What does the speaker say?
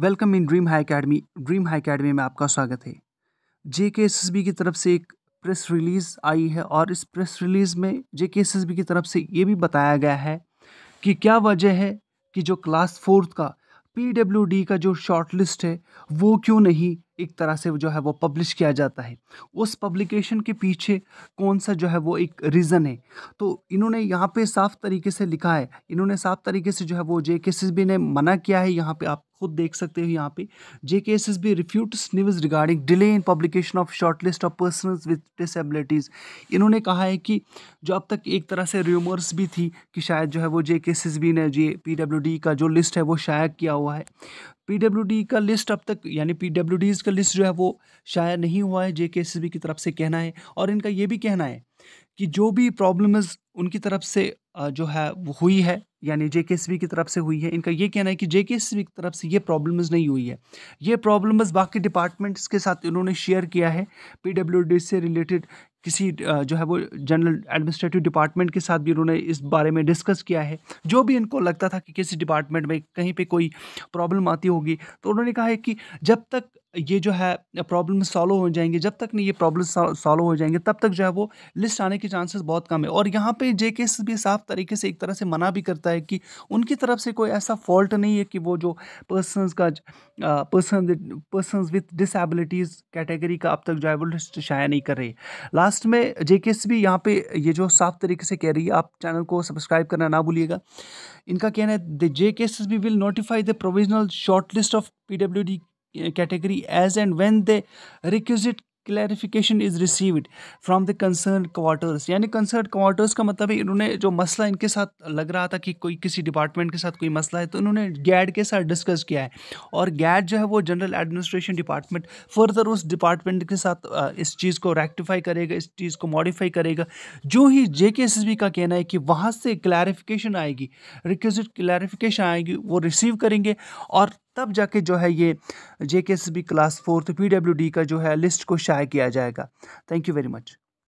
welcome in Dream High Academy Dream High Academy में आपका स्वागत है जे के एस एस बी की तरफ से एक प्रेस रिलीज़ आई है और इस प्रेस रिलीज़ में जे के एस एस बी की तरफ से ये भी बताया गया है कि क्या वजह है कि जो क्लास फोर्थ का पी डब्ल्यू डी का जो शॉर्ट लिस्ट है वो क्यों नहीं एक तरह से जो है वो पब्लिश किया जाता है उस पब्लिकेशन के पीछे कौन सा जो है वो एक रीज़न है तो इन्होंने यहाँ पे साफ तरीके से लिखा है इन्होंने साफ तरीके से जो है वो जे के ने मना किया है यहाँ पे आप खुद देख सकते हो यहाँ पे J K S S B refutes news regarding delay in publication of short list of person with disabilities इन्होंने कहा है कि जो अब तक एक तरह से र्यूमर्स भी थी कि शायद जो है वो जे के एस एस बी ने जे पी डब्ल्यू डी का जो लिस्ट है वो शाया किया हुआ है पी का लिस्ट अब तक यानी पी का लिस्ट जो है वो शायद नहीं हुआ है जे की तरफ से कहना है और इनका ये भी कहना है कि जो भी प्रॉब्लम्स उनकी तरफ से जो है वो हुई है यानी जे की तरफ से हुई है इनका ये कहना है कि जे की तरफ से ये प्रॉब्लम्स नहीं हुई है ये प्रॉब्लम्स बाकी डिपार्टमेंट्स के साथ इन्होंने शेयर किया है पी से रिलेटेड किसी जो है वो जनरल एडमिनिस्ट्रेटिव डिपार्टमेंट के साथ भी उन्होंने इस बारे में डिस्कस किया है जो भी इनको लगता था कि किसी डिपार्टमेंट में कहीं पे कोई प्रॉब्लम आती होगी तो उन्होंने कहा है कि जब तक ये जो है प्रॉब्लम सॉल्व हो जाएंगे जब तक नहीं ये प्रॉब्लम सॉल्व हो जाएंगे तब तक जो है वो लिस्ट आने के चांसेस बहुत कम है और यहाँ पे जे के भी साफ तरीके से एक तरह से मना भी करता है कि उनकी तरफ से कोई ऐसा फॉल्ट नहीं है कि वो जो पर्सनस का person person with disabilities category का अब तक जो है वो लिस्ट शाया नहीं कर रही लास्ट में जे एस भी यहाँ पे ये जो साफ तरीके से कह रही है आप चैनल को सब्सक्राइब करना ना भूलिएगा इनका कहना है the J S B will notify the provisional short list of P W D Uh, category as and when the requisite clarification is received from the concern quarters यानी कंसर्न क्वार्टर्स का मतलब है इन्होंने जो मसला इनके साथ लग रहा था कि कोई किसी डिपार्टमेंट के साथ कोई मसला है तो इन्होंने गैड के साथ डिस्कस किया है और गैड जो है वो जनरल एडमिनिस्ट्रेशन डिपार्टमेंट फर्दर उस डिपार्टमेंट के साथ uh, इस चीज़ को रेक्टिफाई करेगा इस चीज़ को मॉडिफाई करेगा जो ही जे के एस एस बी का कहना है कि वहाँ से क्लैरिफिकेशन आएगी रिक्वेस्ट क्लैरिफिकेशन आएगी वो रिसीव करेंगे और तब जाके जो है ये J K S B class fourth P W D का जो है लिस्ट को शाये किया जाएगा थैंक यू वेरी मच